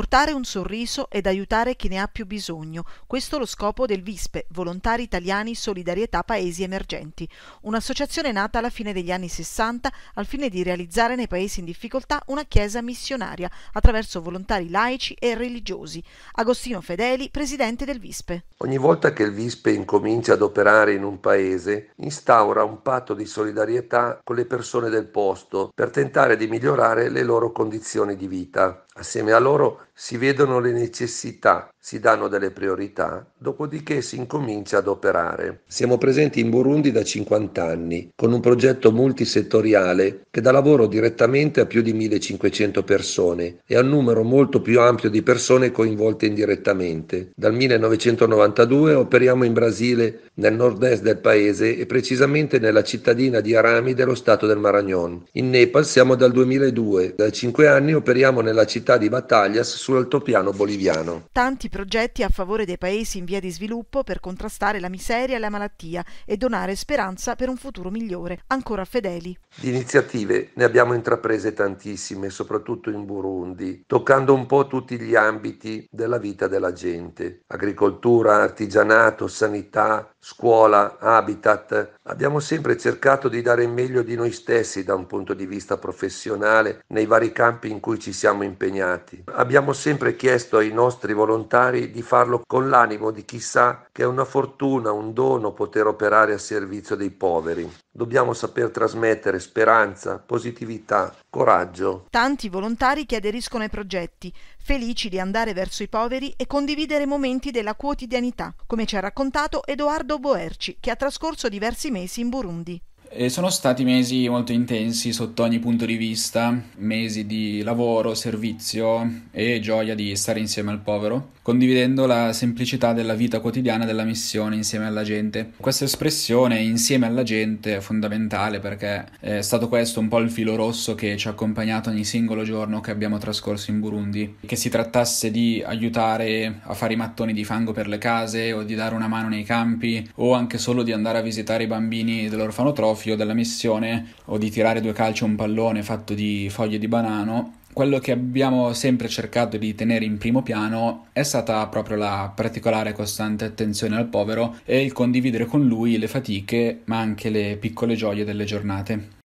portare un sorriso ed aiutare chi ne ha più bisogno. Questo è lo scopo del VISPE, Volontari Italiani Solidarietà Paesi Emergenti, un'associazione nata alla fine degli anni 60 al fine di realizzare nei paesi in difficoltà una chiesa missionaria attraverso volontari laici e religiosi. Agostino Fedeli, presidente del VISPE. Ogni volta che il VISPE incomincia ad operare in un paese, instaura un patto di solidarietà con le persone del posto per tentare di migliorare le loro condizioni di vita. Assieme a loro si vedono le necessità si danno delle priorità, dopodiché si incomincia ad operare. Siamo presenti in Burundi da 50 anni, con un progetto multisettoriale che dà lavoro direttamente a più di 1500 persone e a un numero molto più ampio di persone coinvolte indirettamente. Dal 1992 operiamo in Brasile, nel nord-est del paese e precisamente nella cittadina di Arami dello stato del Maragnon. In Nepal siamo dal 2002, da 5 anni operiamo nella città di Battaglias sull'altopiano boliviano. Tanti progetti a favore dei paesi in via di sviluppo per contrastare la miseria e la malattia e donare speranza per un futuro migliore, ancora fedeli. Di iniziative ne abbiamo intraprese tantissime, soprattutto in Burundi, toccando un po' tutti gli ambiti della vita della gente, agricoltura, artigianato, sanità, scuola, habitat. Abbiamo sempre cercato di dare meglio di noi stessi da un punto di vista professionale nei vari campi in cui ci siamo impegnati. Abbiamo sempre chiesto ai nostri volontari di farlo con l'animo di chi sa che è una fortuna, un dono poter operare a servizio dei poveri. Dobbiamo saper trasmettere speranza, positività, coraggio. Tanti volontari che aderiscono ai progetti, felici di andare verso i poveri e condividere momenti della quotidianità, come ci ha raccontato Edoardo Boerci, che ha trascorso diversi mesi in Burundi. E sono stati mesi molto intensi sotto ogni punto di vista, mesi di lavoro, servizio e gioia di stare insieme al povero, condividendo la semplicità della vita quotidiana della missione insieme alla gente. Questa espressione insieme alla gente è fondamentale perché è stato questo un po' il filo rosso che ci ha accompagnato ogni singolo giorno che abbiamo trascorso in Burundi, che si trattasse di aiutare a fare i mattoni di fango per le case o di dare una mano nei campi o anche solo di andare a visitare i bambini dell'orfanotrofio profio della missione o di tirare due calci a un pallone fatto di foglie di banano, quello che abbiamo sempre cercato di tenere in primo piano è stata proprio la particolare e costante attenzione al povero e il condividere con lui le fatiche ma anche le piccole gioie delle giornate.